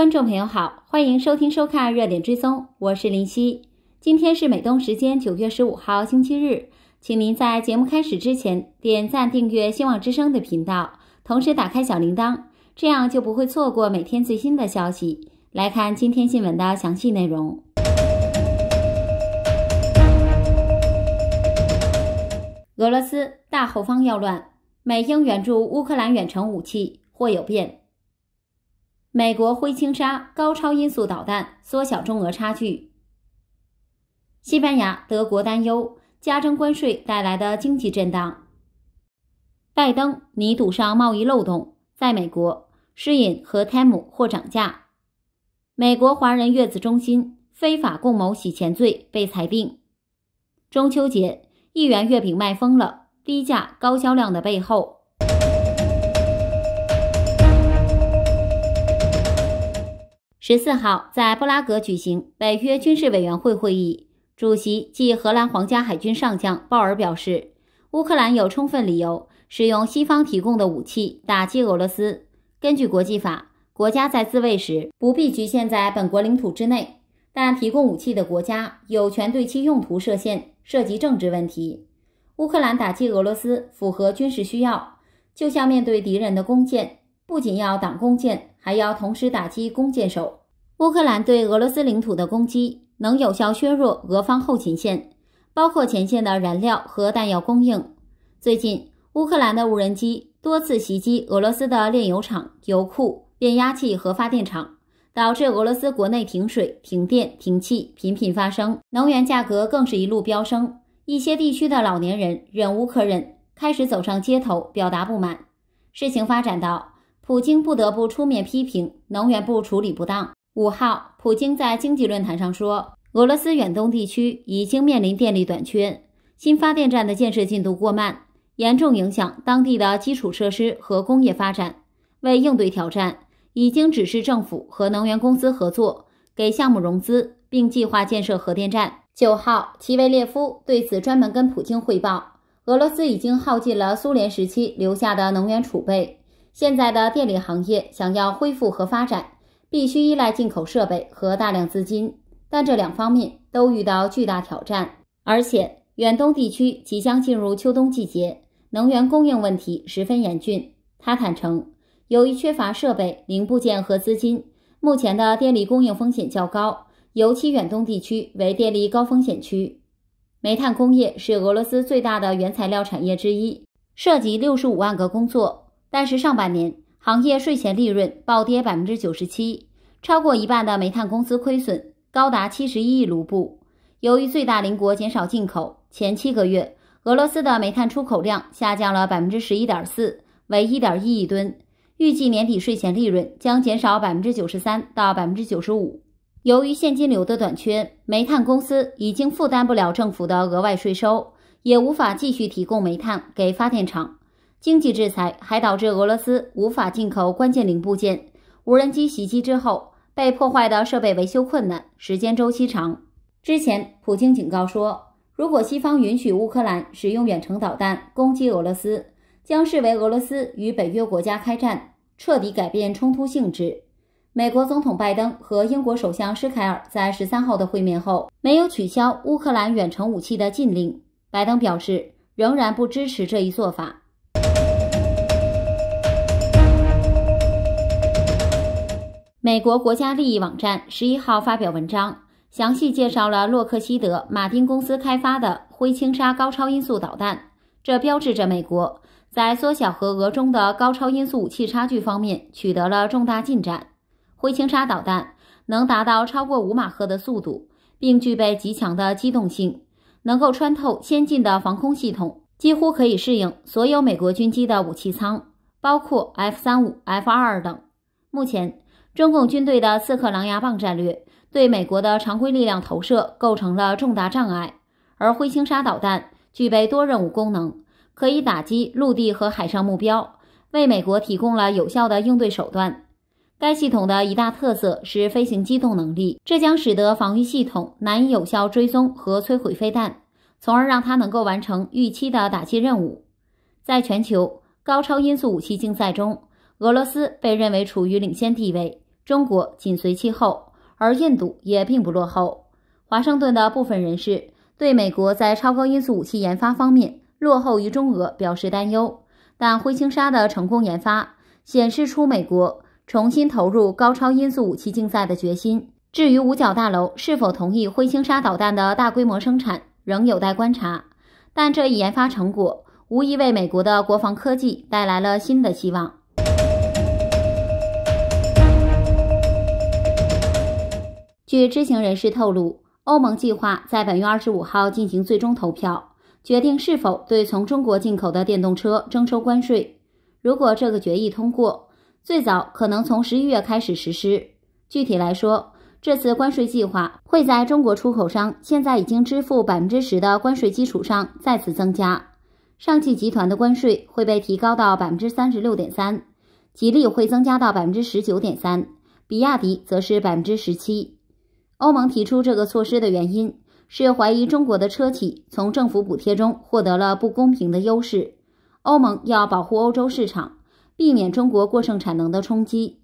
观众朋友好，欢迎收听收看热点追踪，我是林夕。今天是美东时间九月十五号星期日，请您在节目开始之前点赞订阅希望之声的频道，同时打开小铃铛，这样就不会错过每天最新的消息。来看今天新闻的详细内容：俄罗斯大后方要乱，美英援助乌克兰远程武器或有变。美国挥轻纱高超音速导弹缩小中俄差距。西班牙、德国担忧加征关税带来的经济震荡。拜登拟堵上贸易漏洞，在美国施引和贪污或涨价。美国华人月子中心非法共谋洗钱罪被裁定。中秋节一元月饼卖疯了，低价高销量的背后。十四号在布拉格举行北约军事委员会会议，主席暨荷兰皇家海军上将鲍尔表示，乌克兰有充分理由使用西方提供的武器打击俄罗斯。根据国际法，国家在自卫时不必局限在本国领土之内，但提供武器的国家有权对其用途设限，涉及政治问题。乌克兰打击俄罗斯符合军事需要，就像面对敌人的弓箭，不仅要挡弓箭，还要同时打击弓箭手。乌克兰对俄罗斯领土的攻击能有效削弱俄方后勤线，包括前线的燃料和弹药供应。最近，乌克兰的无人机多次袭击俄罗斯的炼油厂、油库、变压器和发电厂，导致俄罗斯国内停水、停电、停气频频发生，能源价格更是一路飙升。一些地区的老年人忍无可忍，开始走上街头表达不满。事情发展到，普京不得不出面批评能源部处理不当。五号，普京在经济论坛上说，俄罗斯远东地区已经面临电力短缺，新发电站的建设进度过慢，严重影响当地的基础设施和工业发展。为应对挑战，已经指示政府和能源公司合作，给项目融资，并计划建设核电站。九号，齐维列夫对此专门跟普京汇报，俄罗斯已经耗尽了苏联时期留下的能源储备，现在的电力行业想要恢复和发展。必须依赖进口设备和大量资金，但这两方面都遇到巨大挑战。而且，远东地区即将进入秋冬季节，能源供应问题十分严峻。他坦诚，由于缺乏设备零部件和资金，目前的电力供应风险较高，尤其远东地区为电力高风险区。煤炭工业是俄罗斯最大的原材料产业之一，涉及六十五万个工作，但是上半年。行业税前利润暴跌百分之九十七，超过一半的煤炭公司亏损高达七十一亿卢布。由于最大邻国减少进口，前七个月俄罗斯的煤炭出口量下降了百分之十一点四，为一点一亿吨。预计年底税前利润将减少百分之九十三到百分之九十五。由于现金流的短缺，煤炭公司已经负担不了政府的额外税收，也无法继续提供煤炭给发电厂。经济制裁还导致俄罗斯无法进口关键零部件。无人机袭击之后，被破坏的设备维修困难，时间周期长。之前，普京警告说，如果西方允许乌克兰使用远程导弹攻击俄罗斯，将视为俄罗斯与北约国家开战，彻底改变冲突性质。美国总统拜登和英国首相施凯尔在十三号的会面后，没有取消乌克兰远程武器的禁令。拜登表示，仍然不支持这一做法。美国国家利益网站十一号发表文章，详细介绍了洛克希德·马丁公司开发的灰青鲨高超音速导弹。这标志着美国在缩小和俄中的高超音速武器差距方面取得了重大进展。灰青鲨导弹能达到超过五马赫的速度，并具备极强的机动性，能够穿透先进的防空系统，几乎可以适应所有美国军机的武器舱，包括 F 三五、F 二二等。目前。中共军队的“刺客狼牙棒”战略对美国的常规力量投射构成了重大障碍，而灰星沙导弹具备多任务功能，可以打击陆地和海上目标，为美国提供了有效的应对手段。该系统的一大特色是飞行机动能力，这将使得防御系统难以有效追踪和摧毁飞弹，从而让它能够完成预期的打击任务。在全球高超音速武器竞赛中，俄罗斯被认为处于领先地位，中国紧随其后，而印度也并不落后。华盛顿的部分人士对美国在超高音速武器研发方面落后于中俄表示担忧，但灰鲸沙的成功研发显示出美国重新投入高超音速武器竞赛的决心。至于五角大楼是否同意灰鲸沙导弹的大规模生产，仍有待观察。但这一研发成果无疑为美国的国防科技带来了新的希望。据知情人士透露，欧盟计划在本月二十五号进行最终投票，决定是否对从中国进口的电动车征收关税。如果这个决议通过，最早可能从十一月开始实施。具体来说，这次关税计划会在中国出口商现在已经支付百分之十的关税基础上再次增加。上汽集团的关税会被提高到百分之三十六点三，吉利会增加到百分之十九点三，比亚迪则是百分之十七。欧盟提出这个措施的原因是怀疑中国的车企从政府补贴中获得了不公平的优势。欧盟要保护欧洲市场，避免中国过剩产能的冲击。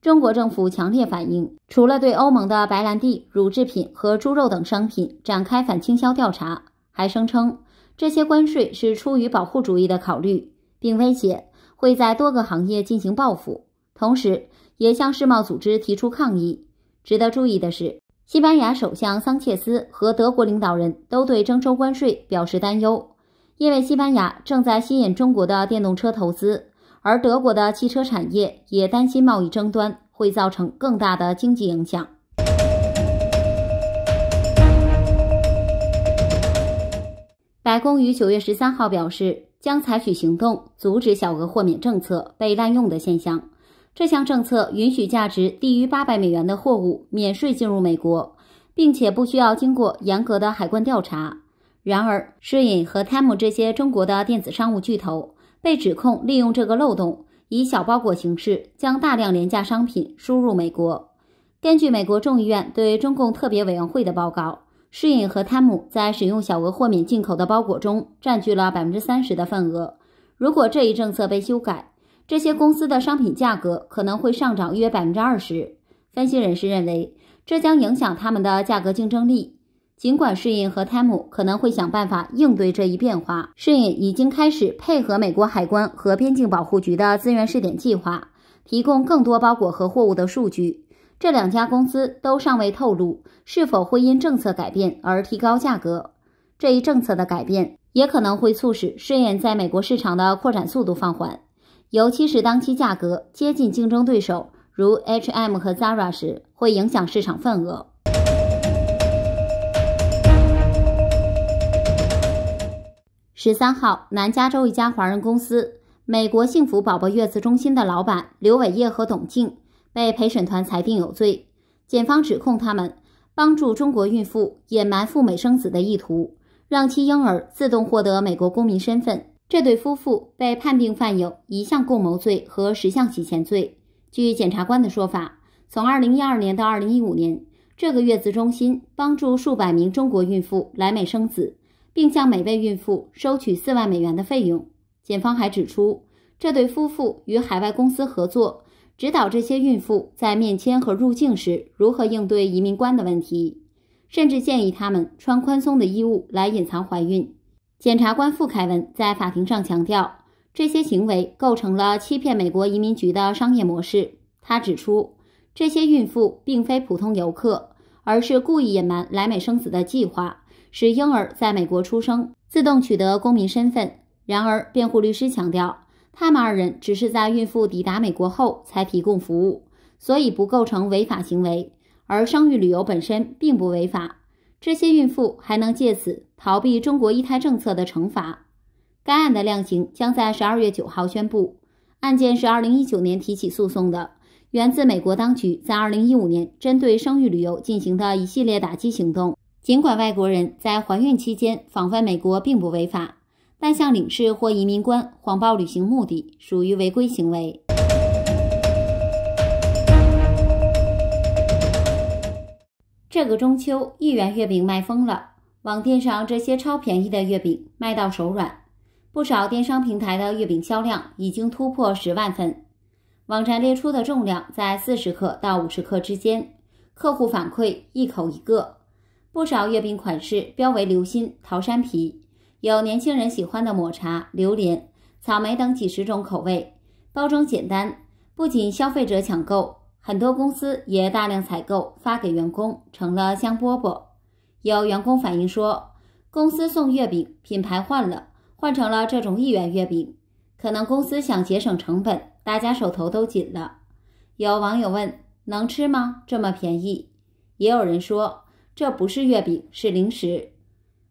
中国政府强烈反应，除了对欧盟的白兰地、乳制品和猪肉等商品展开反倾销调查，还声称这些关税是出于保护主义的考虑，并威胁会在多个行业进行报复，同时也向世贸组织提出抗议。值得注意的是。西班牙首相桑切斯和德国领导人都对征收关税表示担忧，因为西班牙正在吸引中国的电动车投资，而德国的汽车产业也担心贸易争端会造成更大的经济影响。白宫于九月十三号表示，将采取行动阻止小额豁免政策被滥用的现象。这项政策允许价值低于八百美元的货物免税进入美国，并且不需要经过严格的海关调查。然而，诗颖和泰姆这些中国的电子商务巨头被指控利用这个漏洞，以小包裹形式将大量廉价商品输入美国。根据美国众议院对中共特别委员会的报告，诗颖和泰姆在使用小额豁免进口的包裹中占据了百分之三十的份额。如果这一政策被修改，这些公司的商品价格可能会上涨约百分之二十。分析人士认为，这将影响他们的价格竞争力。尽管顺应和 Tem 可能会想办法应对这一变化，顺应已经开始配合美国海关和边境保护局的资源试点计划，提供更多包裹和货物的数据。这两家公司都尚未透露是否会因政策改变而提高价格。这一政策的改变也可能会促使顺盈在美国市场的扩展速度放缓。尤其是当其价格接近竞争对手，如 H&M 和 Zara 时，会影响市场份额。十三号，南加州一家华人公司——美国幸福宝宝月子中心的老板刘伟业和董静被陪审团裁定有罪。检方指控他们帮助中国孕妇隐瞒赴美生子的意图，让其婴儿自动获得美国公民身份。这对夫妇被判定犯有一项共谋罪和十项洗钱罪。据检察官的说法，从二零一二年到二零一五年，这个月子中心帮助数百名中国孕妇来美生子，并向每位孕妇收取四万美元的费用。检方还指出，这对夫妇与海外公司合作，指导这些孕妇在面签和入境时如何应对移民官的问题，甚至建议他们穿宽松的衣物来隐藏怀孕。检察官傅凯文在法庭上强调，这些行为构成了欺骗美国移民局的商业模式。他指出，这些孕妇并非普通游客，而是故意隐瞒来美生子的计划，使婴儿在美国出生，自动取得公民身份。然而，辩护律师强调，他们二人只是在孕妇抵达美国后才提供服务，所以不构成违法行为，而生育旅游本身并不违法。这些孕妇还能借此逃避中国一胎政策的惩罚。该案的量刑将在十二月九号宣布。案件是二零一九年提起诉讼的，源自美国当局在二零一五年针对生育旅游进行的一系列打击行动。尽管外国人在怀孕期间访问美国并不违法，但向领事或移民官谎报旅行目的属于违规行为。这个中秋，一元月饼卖疯了，网店上这些超便宜的月饼卖到手软，不少电商平台的月饼销量已经突破十万份。网站列出的重量在四十克到五十克之间，客户反馈一口一个。不少月饼款式标为流心桃山皮，有年轻人喜欢的抹茶、榴莲、草莓等几十种口味，包装简单，不仅消费者抢购。很多公司也大量采购，发给员工成了香饽饽。有员工反映说，公司送月饼品牌换了，换成了这种一元月饼，可能公司想节省成本，大家手头都紧了。有网友问：“能吃吗？这么便宜？”也有人说：“这不是月饼，是零食。”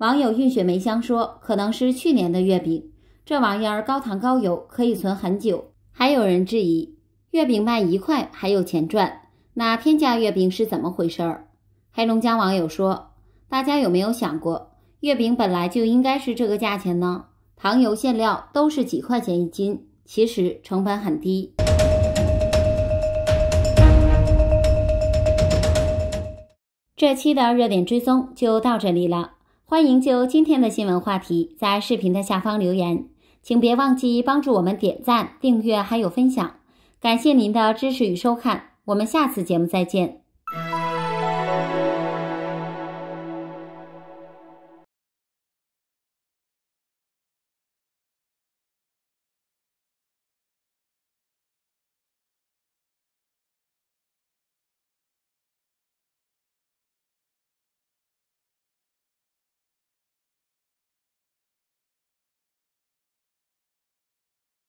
网友运雪梅香说：“可能是去年的月饼，这玩意儿高糖高油，可以存很久。”还有人质疑。月饼卖一块还有钱赚？那天价月饼是怎么回事儿？黑龙江网友说：“大家有没有想过，月饼本来就应该是这个价钱呢？糖油馅料都是几块钱一斤，其实成本很低。”这期的热点追踪就到这里了。欢迎就今天的新闻话题在视频的下方留言，请别忘记帮助我们点赞、订阅还有分享。感谢您的支持与收看，我们下次节目再见。